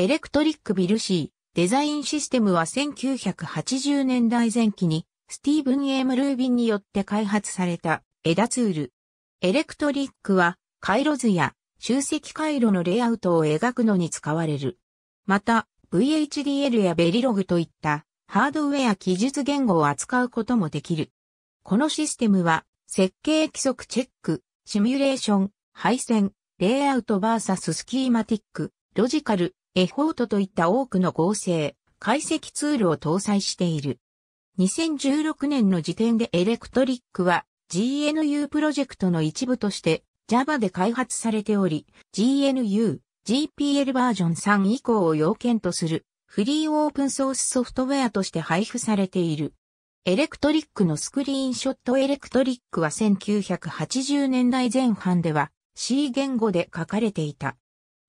エレクトリック・ビルシー、デザインシステムは1980年代前期に、スティーブン・エム・ルービンによって開発された、枝ツール。エレクトリックは、回路図や、集積回路のレイアウトを描くのに使われる。また、VHDL やベリログといった、ハードウェア記述言語を扱うこともできる。このシステムは、設計規則チェック、シミュレーション、配線、レイアウトバーサススキーマティック、ロジカル、エフォートといった多くの合成、解析ツールを搭載している。2016年の時点でエレクトリックは GNU プロジェクトの一部として Java で開発されており、GNU、GPL バージョン3以降を要件とするフリーオープンソースソフトウェアとして配布されている。エレクトリックのスクリーンショットエレクトリックは1980年代前半では C 言語で書かれていた。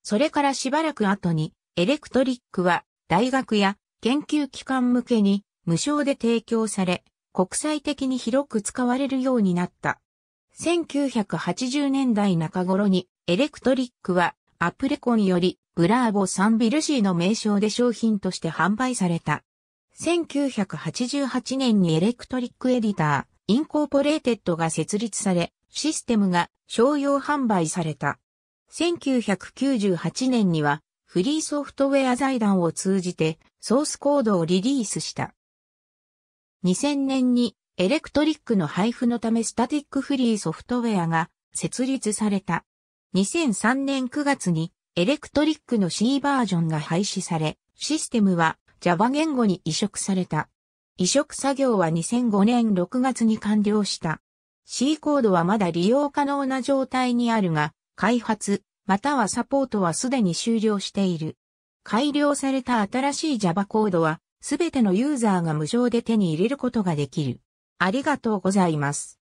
それからしばらく後にエレクトリックは大学や研究機関向けに無償で提供され、国際的に広く使われるようになった。1980年代中頃にエレクトリックはアプレコンよりブラーボサンビルシーの名称で商品として販売された。1988年にエレクトリックエディター、インコーポレーテッドが設立され、システムが商用販売された。1998年にはフリーソフトウェア財団を通じてソースコードをリリースした。2000年にエレクトリックの配布のためスタティックフリーソフトウェアが設立された。2003年9月にエレクトリックの C バージョンが廃止され、システムは Java 言語に移植された。移植作業は2005年6月に完了した。C コードはまだ利用可能な状態にあるが、開発、またはサポートはすでに終了している。改良された新しい Java コードは、すべてのユーザーが無償で手に入れることができる。ありがとうございます。